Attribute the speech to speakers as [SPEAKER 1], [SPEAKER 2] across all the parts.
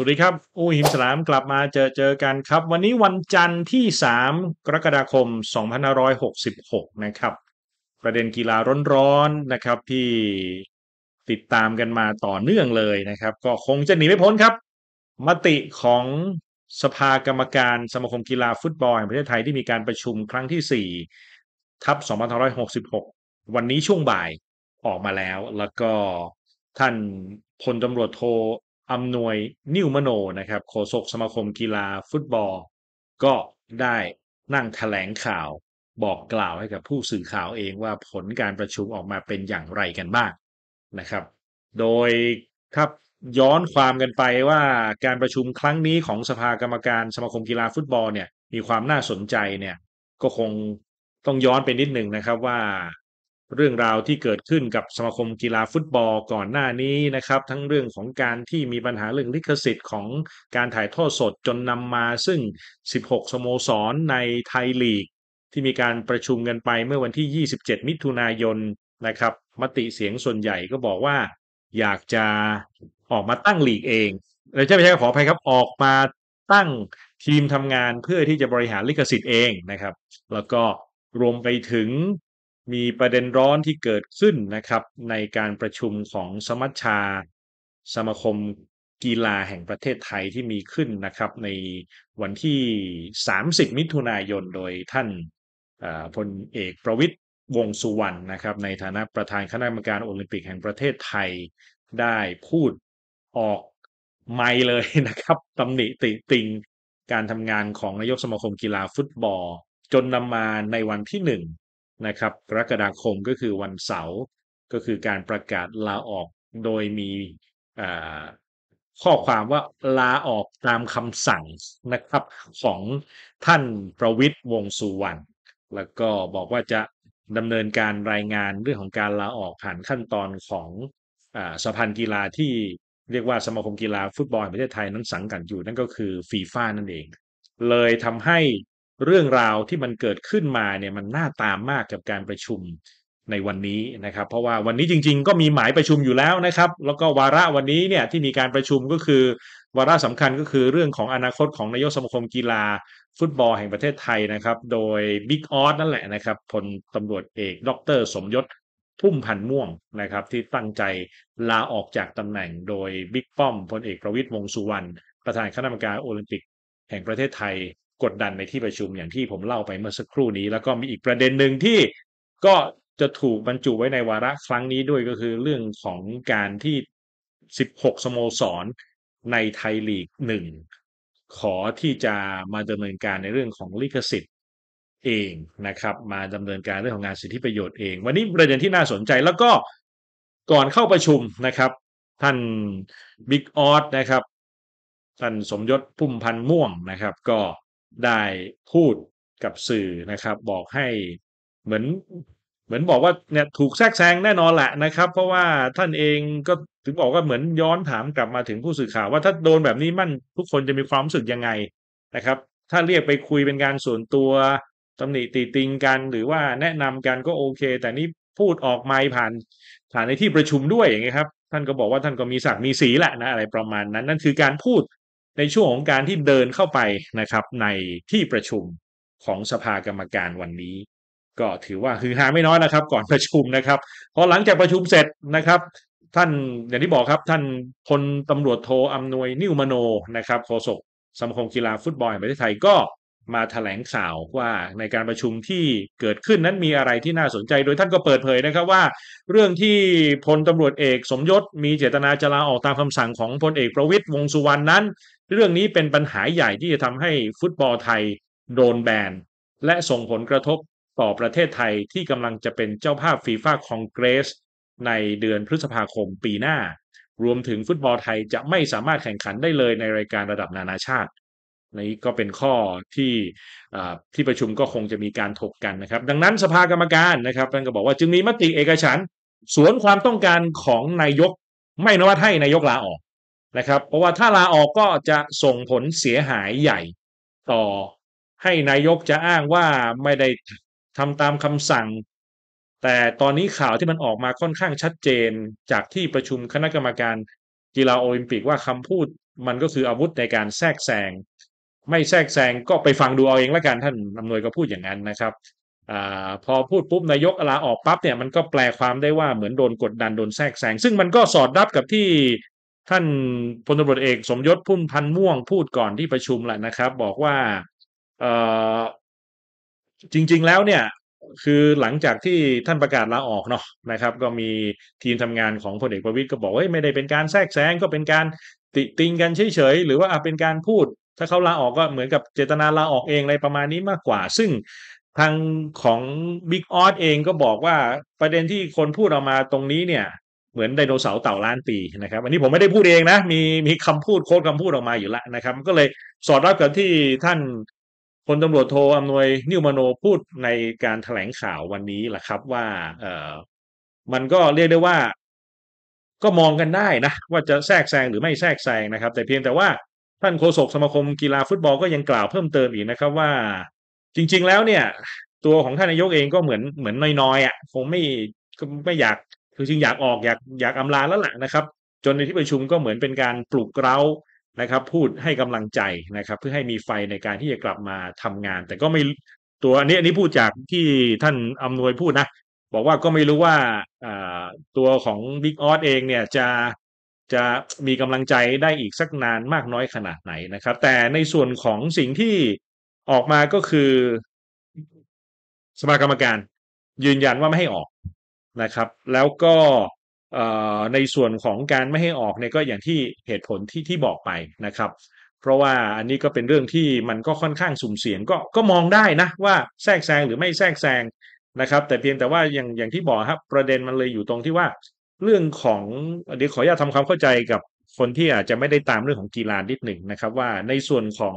[SPEAKER 1] วัสดีครับอู้หิมสลามกลับมาเจอเจอกันครับ วันนี้วันจันทร์ที่ 3 กรกฎาคม 2566 นะครับ ประเด็นกีฬาร้อนๆนะครับที่ติดตามกันมาต่อเนื่องเลยนะครับ ก็คงจะหนีไม่พ้นครับ มติของสภากรรมการสมาคมกีฬาฟุตบอลแห่งประเทศไทยที่มีการประชุมครั้งที่ 4ทับ2566 วันนี้ช่วงบ่ายออกมาแล้วแล้วก็ท่านพลตำรวจโทอำนวยนิวมโนนะครับโฆษกสมาคมกีฬาฟุตบอล ก็ได้นั่งถแถลงข่าวบอกกล่าวให้กับผู้สื่อข่าวเองว่าผลการประชุมออกมาเป็นอย่างไรกันบ้างนะครับ โดยครับย้อนความกันไปว่าการประชุมครั้งนี้ของสภากรรมการสมาคมกีฬาฟุตบอลเนี่ยมีความน่าสนใจเนี่ย ก็คงต้องย้อนไปนิดหนึ่งนะครับว่าเรื่องราวที่เกิดขึ้นกับสมาคมกีฬาฟุตบอลก่อนหน้านี้นะครับ ทั้งเรื่องของการที่มีปัญหาเรื่องลิขสิทธิ์ของการถ่ายทอดสดจนนำมาซึ่ง 16 สโมสรในไทยลีก ที่มีการประชุมกันไปเมื่อวันที่ 27 มิถุนายนนะครับ มติเสียงส่วนใหญ่ก็บอกว่าอยากจะออกมาตั้งลีกเองเลยใช่ไม่ใช่ขออภัยครับออกมาตั้งทีมทำงานเพื่อที่จะบริหารลิขสิทธิ์เองนะครับ แล้วก็รวมไปถึงมีประเด็นร้อนที่เกิดขึ้นนะครับในการประชุมของสมัชชาสมาคมกีฬาแห่งประเทศไทยที่มีขึ้นนะครับ ในวันที่ 30 มิถุนายนโดยท่านพลเอกประวิทย์วงสุวรรณนะครับ ในฐานะประธานคณะกรรมการโอลิมปิกแห่งประเทศไทยได้พูดออกไม่เลยนะครับตำหนิติติงการทำงานของนายกสมาคมกีฬาฟุตบอลจนนำมาในวันที่หนึ่งนะครับกรกฎาคมก็คือวันเสาร์ก็คือการประกาศลาออกโดยมีข้อความว่าลาออกตามคำสั่งนะครับของท่านประวิทย์วงสุวรรณแล้วก็บอกว่าจะดำเนินการรายงานเรื่องของการลาออกผ่านขั้นตอนของสภากีฬาที่เรียกว่าสมาคมกีฬาฟุตบอลประเทศไทยนั้นสังกัดอยู่นั่นก็คือฟีฟ่านั่นเองเลยทำให้เรื่องราวที่มันเกิดขึ้นมาเนี่ย มันน่าตามมากกับการประชุมในวันนี้นะครับ เพราะว่าวันนี้จริง ๆ ก็มีหมายประชุมอยู่แล้วนะครับ แล้วก็วาระวันนี้เนี่ยที่มีการประชุมก็คือ วาระสำคัญก็คือเรื่องของอนาคตของนายกสมาคมกีฬา ฟุตบอลแห่งประเทศไทยนะครับโดยบิ๊กออสนั่นแหละนะครับพลตำรวจเอกดร สมยศพุ่มพันธ์ม่วงนะครับที่ตั้งใจลาออกจากตำแหน่ง โดยบิ๊กป้อมพลเอกประวิตยวงสุวรรณประธานคณะกรรมการโอลิมปิก แห่งประเทศไทยกดดันในที่ประชุมอย่างที่ผมเล่าไปเมื่อสักครู่นี้ แล้วก็มีอีกประเด็นหนึ่งที่ก็จะถูกบรรจุไว้ในวาระครั้งนี้ด้วยก็คือเรื่องของการที่ 16สโมสรในไทยลีกหนึ่งขอที่จะมาดำเนินการในเรื่องของลิขสิทธิ์เองนะครับ มาดำเนินการเรื่องของงานสิทธิประโยชน์เอง วันนี้ประเด็นที่น่าสนใจ แล้วก็ก่อนเข้าประชุมนะครับท่านบิ๊กออสนะครับท่านสมยศพุ่มพันธ์ม่วงนะครับก็ได้พูดกับสื่อนะครับ บอกให้เหมือนเหมือนบอกว่าเนี่ยถูกแทรกแซงแน่นอนแหละนะครับ เพราะว่าท่านเองก็ถึงบอกว่าเหมือนย้อนถามกลับมาถึงผู้สื่อข่าวว่าถ้าโดนแบบนี้มั่นทุกคนจะมีความรู้สึกยังไงนะครับ ถ้าเรียกไปคุยเป็นการส่วนตัวตำหนิติติงกันหรือว่าแนะนำกันก็โอเค แต่นี้พูดออกไม์ผ่านผ่านในที่ประชุมด้วยอย่างเงี้ยครับ ท่านก็บอกว่าท่านก็มีศักดิ์มีสีแหละนะอะไรประมาณนั้นนั่นคือการพูดในช่วงของการที่เดินเข้าไปนะครับ ในที่ประชุมของสภากรรมการวันนี้ ก็ถือว่าคือหาไม่น้อยนะครับก่อนประชุมนะครับพอหลังจากประชุมเสร็จนะครับ ท่านอย่างที่บอกครับท่านพลตำรวจโทอำนวย นิวมโนนะครับโฆษกสมาคมกีฬาฟุตบอลแห่งประเทศไทยก็มาถแถลงข่าวว่าในการประชุมที่เกิดขึ้นนั้นมีอะไรที่น่าสนใจโดยท่านก็เปิดเผยนะครับว่า เรื่องที่พลตำรวจเอกสมยศ มีเจตนาจะลาออกตามคำสั่งของพลเอกประวิตยวงสุวรรณนั้นเรื่องนี้เป็นปัญหาใหญ่ที่จะทำให้ฟุตบอลไทยโดนแบน และส่งผลกระทบต่อประเทศไทยที่กำลังจะเป็นเจ้าภาพฟีฟ่าคอนเกรส ในเดือนพฤษภาคมปีหน้า รวมถึงฟุตบอลไทยจะไม่สามารถแข่งขันได้เลยในรายการระดับนานาชาติ นี้ก็เป็นข้อที่ที่ประชุมก็คงจะมีการถกกันนะครับ ดังนั้นสภากรรมการนะครับท่านก็บอกว่าจึงมีมติเอกฉันสวนความต้องการของนายกไม่นวัดให้นายกลาออกนะครับเพราะว่าถ้าลาออกก็จะส่งผลเสียหายใหญ่ ต่อให้นายกจะอ้างว่าไม่ได้ทำตามคำสั่ง แต่ตอนนี้ข่าวที่มันออกมาค่อนข้างชัดเจนจากที่ประชุมคณะกรรมการกีฬาโอลิมปิกว่าคำพูด มันก็คืออาวุธในการแทรกแซงไม่แทรกแซงก็ไปฟังดูเอาเองละกันท่านอำนวยก็พูดอย่างนั้นนะครับอพอพูดปุ๊บนายกลาออกปั๊บเนี่ยมันก็แปลความได้ว่าเหมือนโดนกดดันโดนแทรกแซงซึ่งมันก็สอดรับกับที่ท่านพลตบเอกสมยศพุ่มพันม่วงพูดก่อนที่ประชุมแหละนะครับ บอกว่าจริง ๆแล้วเนี่ย คือหลังจากที่ท่านประกาศลาออกเนาะนะครับ ก็มีทีมทำงานของพลเอกประวิตยก็บอกว่าไม่ได้เป็นการแทรกแซงก็เป็นการติติงกันเฉยๆหรือว่าเป็นการพูด ถ้าเขาลาออกก็เหมือนกับเจตนาลาออกเองอะไรประมาณนี้มากกว่า ซึ่งทางของบิ๊กออสเองก็บอกว่า ประเด็นที่คนพูดออกมาตรงนี้เนี่ยเหมือนไดโนเสาร์เต่าล้านปีนะครับอันนี้ผมไม่ได้พูดเองนะมีมีคำพูดโค้ดคำพูดออกมาอยู่แล้วนะครับก็เลยสอดรับกับที่ท่านพลตำรวจโทอำนวยนิวมโนพูดในการถแถลงข่าววันนี้แหละครับ ว่าเออมันก็เรียกได้ว่า ก็มองกันได้นะ ว่าจะแทรกแซงหรือไม่แทรกแซงนะครับ แต่เพียงแต่ว่าท่านโฆษกสมาคม กีฬาฟุตบอลก็ยังกล่าวเพิ่มเติมอีกนะครับ ว่าจริง ๆ แล้วเนี่ย ตัวของท่านนายกเองก็เหมือนเหมือนน้อยๆอ่ะคงไม่ไม่อยากคือจึงอยากออก อยากอยากอำลาแล้วแหละนะครับ จนในที่ประชุมก็เหมือนเป็นการปลุกเร้านะครับ พูดให้กำลังใจนะครับ เพื่อให้มีไฟในการที่จะกลับมาทำงาน แต่ก็ไม่ตัวอันนี้ อันนี้พูดจากที่ท่านอำนวยพูดนะ บอกว่าก็ไม่รู้ว่าตัวของบิ๊กออสเองเนี่ยจะจะมีกำลังใจได้อีกสักนานมากน้อยขนาดไหนนะครับ แต่ในส่วนของสิ่งที่ออกมาก็คือสภากรรมการยืนยันว่าไม่ให้ออกนะครับแล้วก็ในส่วนของการไม่ให้ออกเนี่ยก็อย่างที่เหตุผลที่ที่บอกไปนะครับ เพราะว่าอันนี้ก็เป็นเรื่องที่มันก็ค่อนข้างสุ่มเสี่ยงก็ก็มองได้นะว่าแทรกแซงหรือไม่แทรกแซงนะครับ แต่เพียงแต่ว่าอย่างอย่างที่บอกครับประเด็นมันเลยอยู่ตรงที่ว่า เรื่องของ เดี๋ยวขออนุญาตทำความเข้าใจกับคนที่อาจจะไม่ได้ตามเรื่องของกีฬานิดหนึ่งนะครับ ว่าในส่วนของ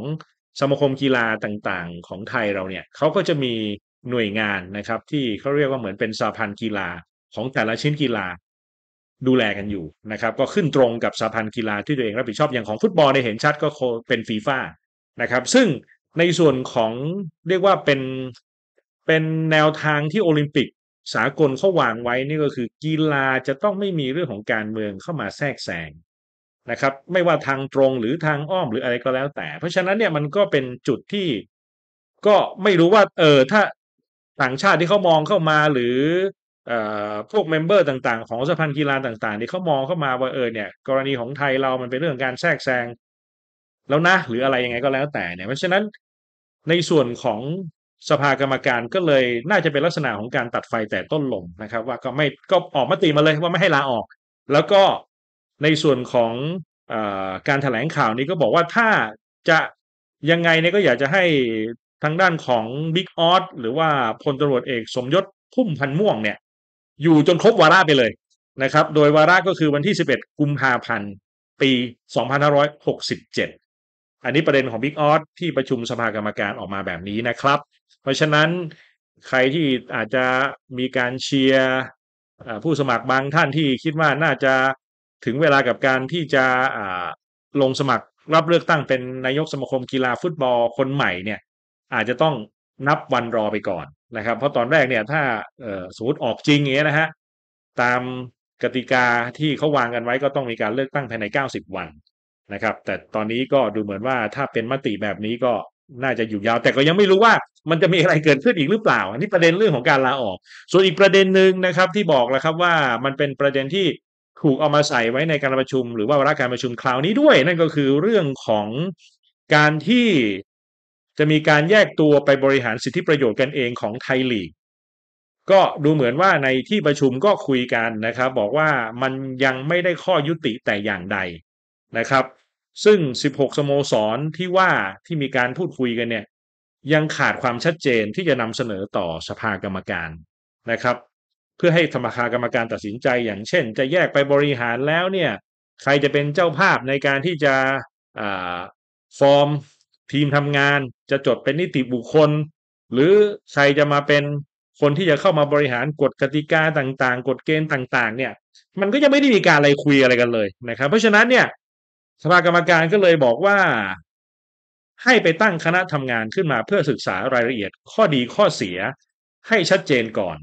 [SPEAKER 1] สมาคมกีฬาต่างๆ ของไทยเราเนี่ยเขาก็จะมีหน่วยงานนะครับ ที่เขาเรียกว่าเหมือนเป็นสาพันธ์กีฬาของแต่ละชิ้นกีฬา ดูแลกันอยู่นะครับ ก็ขึ้นตรงกับสาพันธ์กีฬาที่ตัวเองรับผิดชอบอย่างของฟุตบอลในเห็นชัดก็เป็นฟีฟ่านะครับ ซึ่งในส่วนของเรียกว่าเป็นเป็นแนวทางที่โอลิมปิกสากลเขาวางไว้นี่ก็คือกีฬาจะต้องไม่มีเรื่องของการเมืองเข้ามาแทรกแซงนะครับ ไม่ว่าทางตรงหรือทางอ้อมหรืออะไรก็แล้วแต่ เพราะฉะนั้นเนี่ยมันก็เป็นจุดที่ ก็ไม่รู้ว่าเออถ้าต่างชาติที่เขามองเข้ามาหรือพวกเมมเบอร์ ต่าง ๆ ของสภานกีฬาต่างๆที่เขามองเข้ามาว่าเออ เนี่ย กรณีของไทยเรามันเป็นเรื่องการแทรกแซงแล้วนะ หรืออะไรยังไงก็แล้วแต่เนี่ยเพราะฉะนั้นในส่วนของสภากรรมการก็เลยน่าจะเป็นลักษณะของการตัดไฟแต่ต้นลมนะครับ ว่าก็ไม่ก็ออกมติมาเลยว่าไม่ให้ลาออก แล้วก็ในส่วนของอการถแถลงข่าวนี้ก็บอกว่าถ้าจะยังไงเนี่ยก็อยากจะให้ทางด้านของบิ๊กออสหรือว่าพลตรวจเอก สมยศพุ่มพันม่วงเนี่ยอยู่จนครบวาระไปเลยนะครับ โดยวาระก็คือวันที่ 11 กุมภาพันธ์ ปี 2567 อันนี้ประเด็นของบิ๊กออสที่ประชุมสภากรรมการออกมาแบบนี้นะครับ เพราะฉะนั้นใครที่อาจจะมีการเชียร์ผู้สมัครบางท่านที่คิดว่าน่าจะถึงเวลากับการที่จะลงสมัครรับเลือกตั้งเป็นนายกสมาคมกีฬาฟุตบอลคนใหม่เนี่ย อาจจะต้องนับวันรอไปก่อนนะครับ เพราะตอนแรกเนี่ยถ้าสมมติออกจริงอย่างเงี้ยนะฮะตามกติกาที่เขาวางกันไว้ ก็ต้องมีการเลือกตั้งภายใน 90 วันนะครับ แต่ตอนนี้ก็ดูเหมือนว่าถ้าเป็นมติแบบนี้ก็น่าจะอยู่ยาว แต่ก็ยังไม่รู้ว่ามันจะมีอะไรเกิดขึ้นอีกหรือเปล่า อันนี้ประเด็นเรื่องของการลาออก ส่วนอีกประเด็นหนึ่งนะครับ ที่บอกแล้วครับว่ามันเป็นประเด็นที่ถูกเอามาใส่ไว้ในการประชุม หรือว่าวาระการประชุมคราวนี้ด้วย นั่นก็คือเรื่องของการที่จะมีการแยกตัวไปบริหารสิทธิประโยชน์กันเองของไทยลีก ก็ดูเหมือนว่าในที่ประชุมก็คุยกันนะครับ บอกว่ามันยังไม่ได้ข้อยุติแต่อย่างใดนะครับ ซึ่ง 16 สโมสรที่ว่าที่มีการพูดคุยกันเนี่ย ยังขาดความชัดเจนที่จะนำเสนอต่อสภากรรมการนะครับ เพื่อให้ธรรมคากรรมการตัดสินใจ อย่างเช่นจะแยกไปบริหารแล้วเนี่ยใครจะเป็นเจ้าภาพในการที่จะฟอร์มทีมทำงานจะจดเป็นนิติบุคคลหรือใครจะมาเป็นคนที่จะเข้ามาบริหารกฎกติกาต่างๆ กฎเกณฑ์ต่าง ๆ เนี่ย มันก็จะไม่ได้มีการอะไรคุยอะไรกันเลยนะครับเพราะฉะนั้นเนี่ยสภากรรมการก็เลยบอกว่า ให้ไปตั้งคณะทำงานขึ้นมาเพื่อศึกษารายละเอียดข้อดีข้อเสียให้ชัดเจนก่อน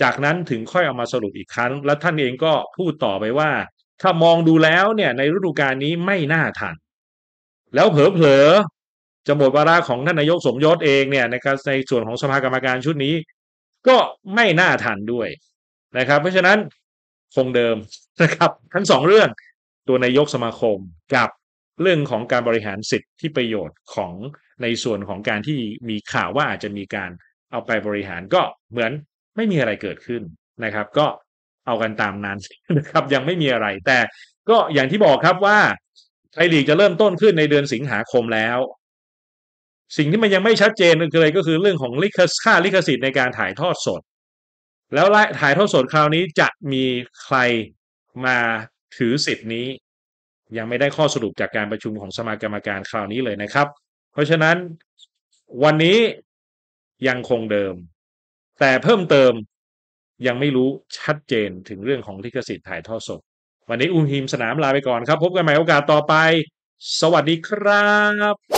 [SPEAKER 1] จากนั้นถึงค่อยเอามาสรุปอีกครั้งและท่านเองก็พูดต่อไปว่า ถ้ามองดูแล้วเนี่ยในฤดูกาลนี้ไม่น่าทันแล้วเผลอจะหมดวาระของท่านนายกสมยศเองเนี่ยนะครับในส่วนของสภากรรมการชุดนี้ ก็ไม่น่าทันด้วยนะครับ เพราะฉะนั้นคงเดิมนะครับ ทั้งสองเรื่องตัวนายกสมาคมกับเรื่องของการบริหารสิทธิประโยชน์ของในส่วนของการที่มีข่าวว่าอาจจะมีการเอาไปบริหารก็เหมือนไม่มีอะไรเกิดขึ้นนะครับ ก็เอากันตามนั้นนะครับ ยังไม่มีอะไร แต่ก็อย่างที่บอกครับว่าไทยลีกจะเริ่มต้นขึ้นในเดือนสิงหาคมแล้วสิ่งที่มันยังไม่ชัดเจนเลย ก็คือเรื่องของลิขค่าลิขสิทธิ์ในการถ่ายทอดสด แล้วถ่ายทอดสดคราวนี้จะมีใครมาถือสิทธิ์นี้ ยังไม่ได้ข้อสรุปจากการประชุมของสมากรรมการคราวนี้เลยนะครับ เพราะฉะนั้นวันนี้ยังคงเดิม แต่เพิ่มเติมยังไม่รู้ชัดเจนถึงเรื่องของลิขสิทธิ์ถ่ายทอดสด วันนี้อุ้มหิมสนามลาไปก่อนครับ พบกันใหม่โอกาสต่อไป สวัสดีครับ